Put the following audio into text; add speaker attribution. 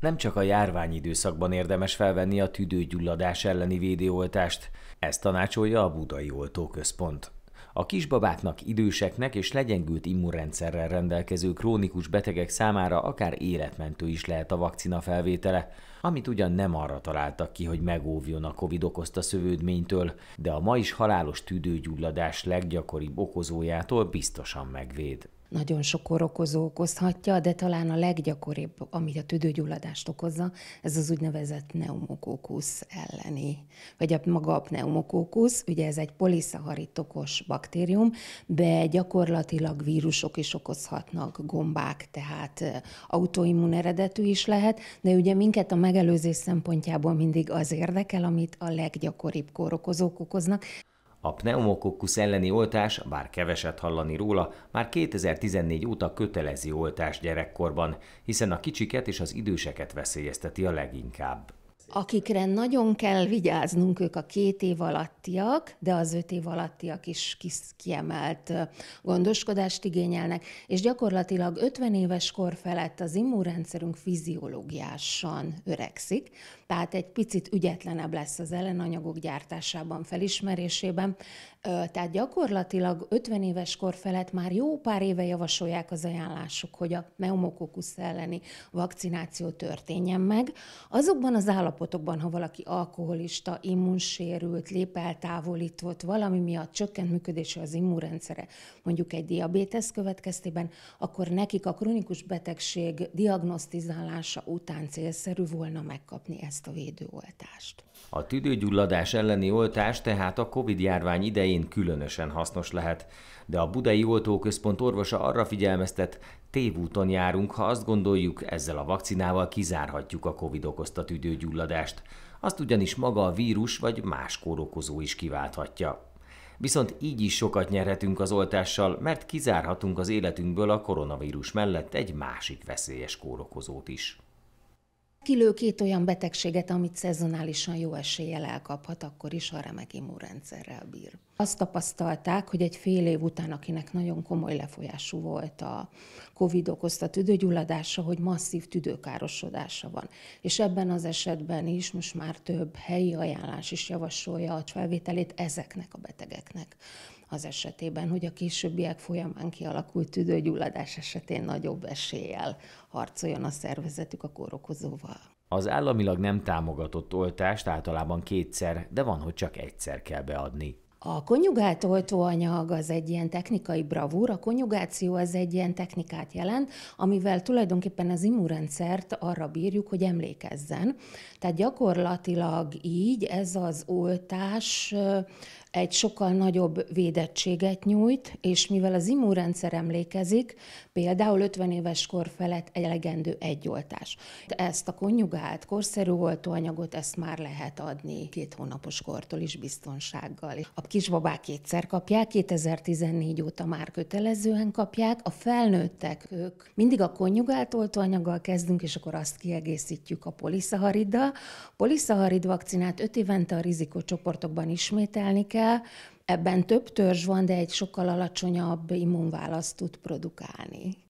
Speaker 1: Nem csak a járványidőszakban érdemes felvenni a tüdőgyulladás elleni védőoltást, ezt tanácsolja a Budai Oltóközpont. A kisbabáknak, időseknek és legyengült immunrendszerrel rendelkező krónikus betegek számára akár életmentő is lehet a vakcina felvétele, amit ugyan nem arra találtak ki, hogy megóvjon a Covid okozta szövődménytől, de a ma is halálos tüdőgyulladás leggyakoribb okozójától biztosan megvéd
Speaker 2: nagyon sok korokozó okozhatja, de talán a leggyakoribb, amit a tüdőgyulladást okozza, ez az úgynevezett pneumokókusz elleni, vagy a maga a pneumokókusz, ugye ez egy poliszaharitokos baktérium, de gyakorlatilag vírusok is okozhatnak, gombák, tehát autoimmun eredetű is lehet, de ugye minket a megelőzés szempontjából mindig az érdekel, amit a leggyakoribb kórokozók okoznak.
Speaker 1: A pneumokokkusz elleni oltás, bár keveset hallani róla, már 2014 óta kötelezi oltás gyerekkorban, hiszen a kicsiket és az időseket veszélyezteti a leginkább
Speaker 2: akikre nagyon kell vigyáznunk, ők a két év alattiak, de az öt év alattiak is kis, kiemelt gondoskodást igényelnek, és gyakorlatilag 50 éves kor felett az immunrendszerünk fiziológiásan öregszik, tehát egy picit ügyetlenebb lesz az ellenanyagok gyártásában, felismerésében. Tehát gyakorlatilag 50 éves kor felett már jó pár éve javasolják az ajánlások, hogy a pneumokokusz elleni vakcináció történjen meg. Azokban az állapotokban, állapotokban, ha valaki alkoholista, immunsérült, lépeltávolított, valami miatt csökkent működése az immunrendszere, mondjuk egy diabétesz következtében, akkor nekik a kronikus betegség diagnosztizálása után célszerű volna megkapni ezt a védőoltást.
Speaker 1: A tüdőgyulladás elleni oltás tehát a COVID-járvány idején különösen hasznos lehet. De a Budai Oltóközpont orvosa arra figyelmeztet, tévúton járunk, ha azt gondoljuk, ezzel a vakcinával kizárhatjuk a COVID okozta tüdőgyulladást. Azt ugyanis maga a vírus vagy más kórokozó is kiválthatja. Viszont így is sokat nyerhetünk az oltással, mert kizárhatunk az életünkből a koronavírus mellett egy másik veszélyes kórokozót is.
Speaker 2: Kilő két olyan betegséget, amit szezonálisan jó eséllyel elkaphat, akkor is a remek immunrendszerrel bír. Azt tapasztalták, hogy egy fél év után, akinek nagyon komoly lefolyású volt a COVID okozta tüdőgyulladása, hogy masszív tüdőkárosodása van. És ebben az esetben is most már több helyi ajánlás is javasolja a felvételét ezeknek a betegeknek az esetében, hogy a későbbiek folyamán kialakult tüdőgyulladás esetén nagyobb eséllyel harcoljon a szervezetük a kórokozóval.
Speaker 1: Az államilag nem támogatott oltást általában kétszer, de van, hogy csak egyszer kell beadni.
Speaker 2: A konjugált oltóanyag az egy ilyen technikai bravúr, a konjugáció az egy ilyen technikát jelent, amivel tulajdonképpen az immunrendszert arra bírjuk, hogy emlékezzen. Tehát gyakorlatilag így ez az oltás egy sokkal nagyobb védettséget nyújt, és mivel az immunrendszer emlékezik, például 50 éves kor felett elegendő egy oltás. Ezt a konjugált, korszerű oltóanyagot, ezt már lehet adni két hónapos kortól is biztonsággal. A kisbabák kétszer kapják, 2014 óta már kötelezően kapják, a felnőttek ők mindig a konjugált oltóanyaggal kezdünk, és akkor azt kiegészítjük a poliszahariddal. Poliszaharid vakcinát 5 évente a rizikócsoportokban ismételni kell, ebben több törzs van, de egy sokkal alacsonyabb immunválaszt tud produkálni.